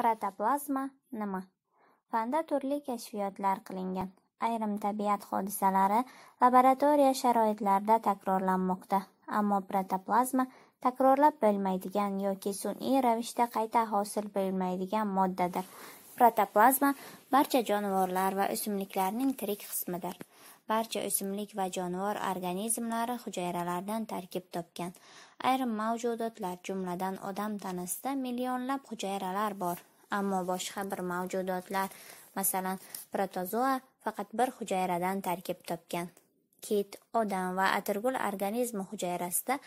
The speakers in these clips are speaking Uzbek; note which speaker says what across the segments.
Speaker 1: Protoplazma nima? Fanda turli kashfiyotlar qilingan. Ayrim tabiat hodisalari laboratoriya sharoitlarida takrorlanmoqda, ammo protoplazma takrorlab bo'lmaydigan yoki sun'iy ravishda qayta hosil bo'lmaydigan moddadir. Protoplazma barcha jonivorlar va o'simliklarning tirik qismidir. Barcha o'simlik va jonivor organizmlari hujayralardan tarkib topgan. Ayrim mavjudotlar, jumladan odam tanasida millionlab hujayralar bor, ammo boshqa bir mavjudotlar, masalan, protozoa faqat bir hujayradan tarkib topgan. Kit, odam va atirgul organizmi hujayrasida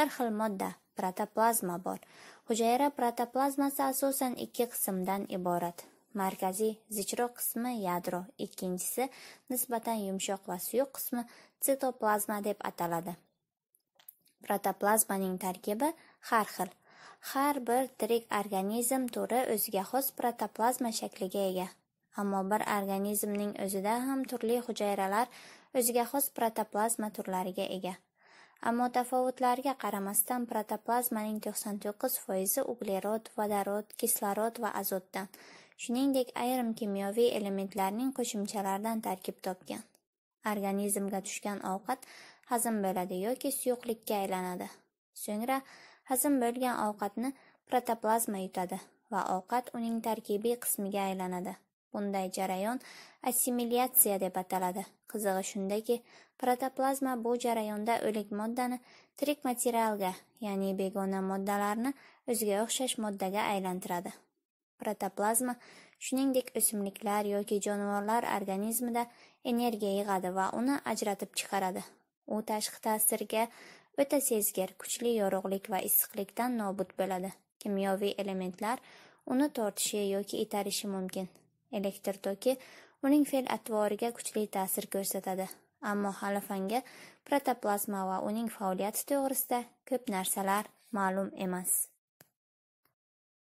Speaker 1: bir xil modda protoplazma bor. Hujayra protoplazmasi asosan ikki qismdan iborat. markaziy, zichro qismi yadro, ikkinchisi nisbatan yumshoq va suyuq qismi sitoplazma deb ataladi. Protoplazmaning tarkibi har xil. Har bir tirik organizm turi o'ziga xos protoplazma shakliga ega. Ammo bir organizmning o'zida ham turli hujayralar o'ziga xos protoplazma turlariga ega. Ammo tafovutlarga qaramasdan protoplazmaning 99% foizi uglerod, vodorod, kislorod va azotdan, shuningdek ayrim kimyoviy elementlarning qo'shimchalaridan tarkib topgan organizmga tushgan ovqat hazm bo'ladi yoki suyuqlikka aylanadi so'ngra hazm bo'lgan ovqatni protoplazma yutadi va ovqat uning tarkibiy qismiga aylanadi bunday jarayon assimilyatsiya deb ataladi qizig'i shundaki protoplazma bu jarayonda o'lik moddani tirik materialga ya'ni begona moddalarni o'ziga o'xshash moddaga aylantiradi Protoplazma, shuningdek, o'simliklar yoki jonivorlar organizmida energiya yig'adi va uni ajratib chiqaradi. U tashqi ta'sirga o'ta sezgir, kuchli yorug'lik va issiqlikdan nobud bo'ladi. Kimyoviy elementlar uni tortishi yoki itarishi mumkin. Elektr toki uning fe'l-atvoriga kuchli ta'sir ko'rsatadi. Ammo hali fanga protoplazma va uning faoliyati to'g'risida ko'p narsalar ma'lum emas.